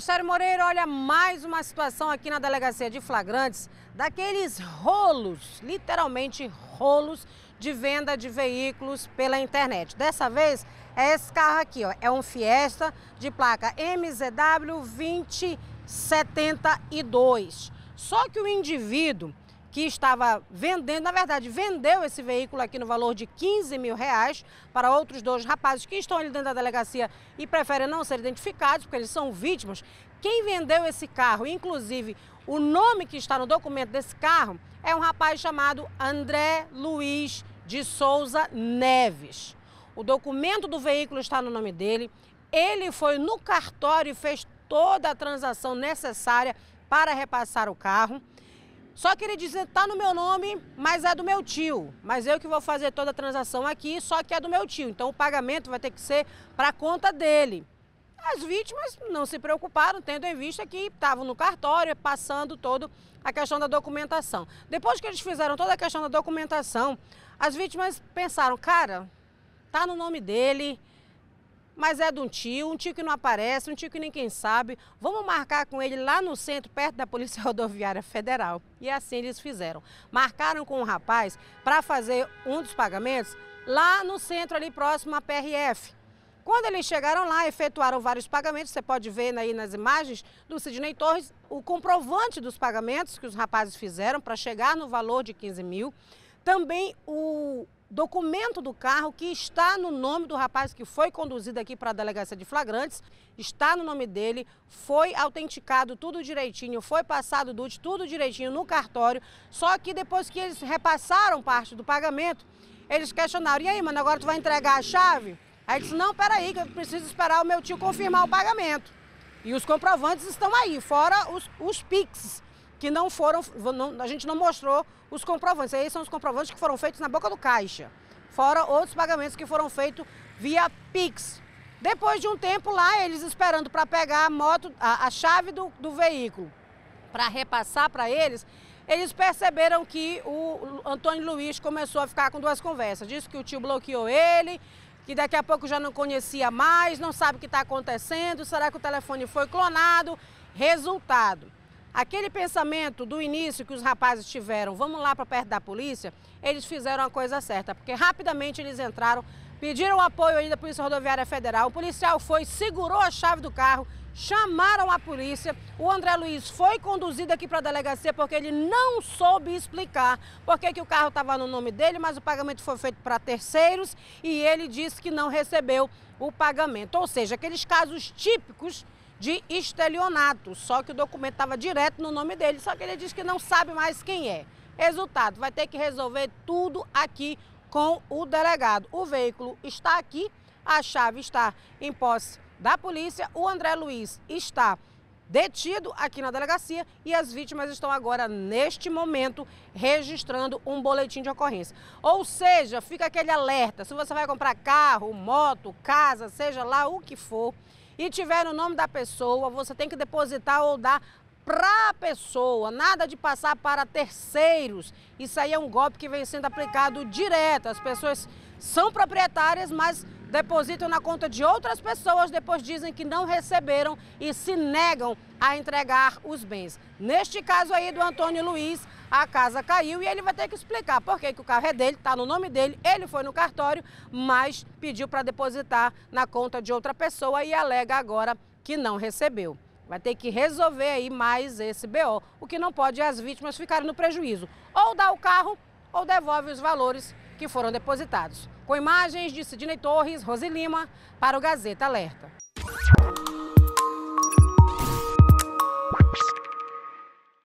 A Moreira, olha mais uma situação aqui na delegacia de flagrantes daqueles rolos, literalmente rolos de venda de veículos pela internet. Dessa vez é esse carro aqui, ó, é um Fiesta de placa MZW 2072. Só que o indivíduo que estava vendendo, na verdade, vendeu esse veículo aqui no valor de 15 mil reais para outros dois rapazes que estão ali dentro da delegacia e preferem não ser identificados, porque eles são vítimas. Quem vendeu esse carro, inclusive o nome que está no documento desse carro, é um rapaz chamado André Luiz de Souza Neves. O documento do veículo está no nome dele. Ele foi no cartório e fez toda a transação necessária para repassar o carro. Só que ele dizia, tá no meu nome, mas é do meu tio. Mas eu que vou fazer toda a transação aqui, só que é do meu tio. Então o pagamento vai ter que ser para conta dele. As vítimas não se preocuparam, tendo em vista que estavam no cartório, passando toda a questão da documentação. Depois que eles fizeram toda a questão da documentação, as vítimas pensaram, cara, tá no nome dele, mas é de um tio, um tio que não aparece, um tio que ninguém sabe. Vamos marcar com ele lá no centro, perto da Polícia Rodoviária Federal. E assim eles fizeram. Marcaram com o um rapaz para fazer um dos pagamentos lá no centro, ali próximo à PRF. Quando eles chegaram lá, efetuaram vários pagamentos, você pode ver aí nas imagens do Sidney Torres o comprovante dos pagamentos que os rapazes fizeram para chegar no valor de 15 mil. Também o, documento do carro que está no nome do rapaz que foi conduzido aqui para a delegacia de flagrantes, está no nome dele, foi autenticado tudo direitinho, foi passado DUT tudo direitinho no cartório, só que depois que eles repassaram parte do pagamento, eles questionaram, e aí, mano, agora tu vai entregar a chave? Aí disse, não, peraí, que eu preciso esperar o meu tio confirmar o pagamento. E os comprovantes estão aí, fora os, os que não foram, não, a gente não mostrou os comprovantes. Aí são os comprovantes que foram feitos na boca do caixa, fora outros pagamentos que foram feitos via Pix. Depois de um tempo lá, eles esperando para pegar a moto, a, a chave do, do veículo, para repassar para eles, eles perceberam que o Antônio Luiz começou a ficar com duas conversas. Disse que o tio bloqueou ele, que daqui a pouco já não conhecia mais, não sabe o que está acontecendo, será que o telefone foi clonado? Resultado, Aquele pensamento do início que os rapazes tiveram, vamos lá para perto da polícia, eles fizeram a coisa certa, porque rapidamente eles entraram, pediram apoio ainda da Polícia Rodoviária Federal. O policial foi, segurou a chave do carro, chamaram a polícia. O André Luiz foi conduzido aqui para a delegacia porque ele não soube explicar por que o carro estava no nome dele, mas o pagamento foi feito para terceiros e ele disse que não recebeu o pagamento. Ou seja, aqueles casos típicos de estelionato, só que o documento estava direto no nome dele, só que ele diz que não sabe mais quem é. Resultado, vai ter que resolver tudo aqui com o delegado. O veículo está aqui, a chave está em posse da polícia, o André Luiz está detido aqui na delegacia e as vítimas estão agora, neste momento, registrando um boletim de ocorrência. Ou seja, fica aquele alerta: se você vai comprar carro, moto, casa, seja lá o que for, e tiver o no nome da pessoa, você tem que depositar ou dar para a pessoa, nada de passar para terceiros. Isso aí é um golpe que vem sendo aplicado direto. As pessoas são proprietárias, mas depositam na conta de outras pessoas, depois dizem que não receberam e se negam a entregar os bens. Neste caso aí do Antônio Luiz, a casa caiu e ele vai ter que explicar por que, que o carro é dele, está no nome dele, ele foi no cartório, mas pediu para depositar na conta de outra pessoa e alega agora que não recebeu. Vai ter que resolver aí mais esse BO. O que não pode é as vítimas ficarem no prejuízo. Ou dá o carro ou devolve os valores que foram depositados. Com imagens de Sidney Torres, Rosilima, para o Gazeta Alerta.